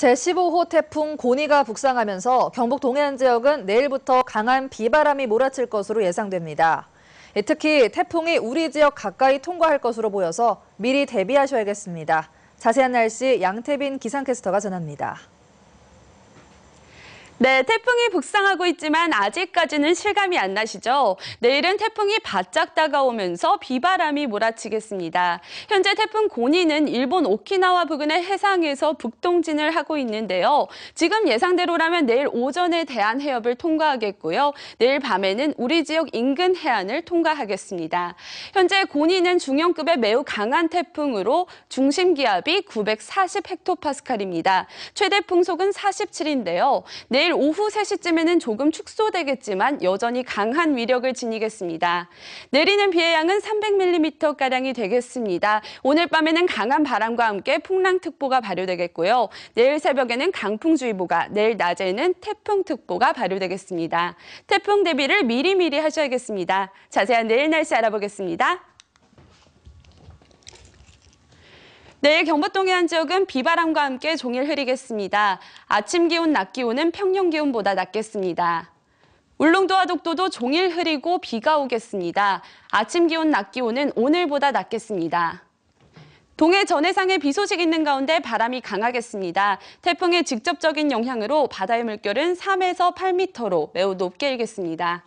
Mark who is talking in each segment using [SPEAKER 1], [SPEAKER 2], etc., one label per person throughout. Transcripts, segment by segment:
[SPEAKER 1] 제15호 태풍 고니가 북상하면서 경북 동해안 지역은 내일부터 강한 비바람이 몰아칠 것으로 예상됩니다. 예, 특히 태풍이 우리 지역 가까이 통과할 것으로 보여서 미리 대비하셔야겠습니다. 자세한 날씨 양태빈 기상캐스터가 전합니다.
[SPEAKER 2] 네, 태풍이 북상하고 있지만 아직까지는 실감이 안 나시죠? 내일은 태풍이 바짝 다가오면서 비바람이 몰아치겠습니다. 현재 태풍 고니는 일본 오키나와 부근의 해상에서 북동진을 하고 있는데요. 지금 예상대로라면 내일 오전에 대한 해협을 통과하겠고요. 내일 밤에는 우리 지역 인근 해안을 통과하겠습니다. 현재 고니는 중형급의 매우 강한 태풍으로 중심 기압이 940헥토파스칼입니다. 최대 풍속은 47인데요. 내일 내일 오후 3시쯤에는 조금 축소되겠지만 여전히 강한 위력을 지니겠습니다. 내리는 비의 양은 300mm가량이 되겠습니다. 오늘 밤에는 강한 바람과 함께 풍랑특보가 발효되겠고요. 내일 새벽에는 강풍주의보가, 내일 낮에는 태풍특보가 발효되겠습니다. 태풍 대비를 미리미리 하셔야겠습니다. 자세한 내일 날씨 알아보겠습니다. 내일 경보동해안 지역은 비바람과 함께 종일 흐리겠습니다. 아침 기온, 낮 기온은 평년 기온보다 낮겠습니다. 울릉도와 독도도 종일 흐리고 비가 오겠습니다. 아침 기온, 낮 기온은 오늘보다 낮겠습니다. 동해 전해상에 비 소식 있는 가운데 바람이 강하겠습니다. 태풍의 직접적인 영향으로 바다의 물결은 3에서 8m로 매우 높게 일겠습니다.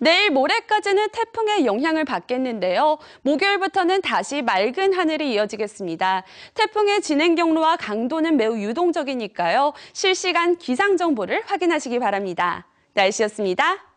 [SPEAKER 2] 내일 모레까지는 태풍의 영향을 받겠는데요. 목요일부터는 다시 맑은 하늘이 이어지겠습니다. 태풍의 진행 경로와 강도는 매우 유동적이니까요. 실시간 기상 정보를 확인하시기 바랍니다. 날씨였습니다.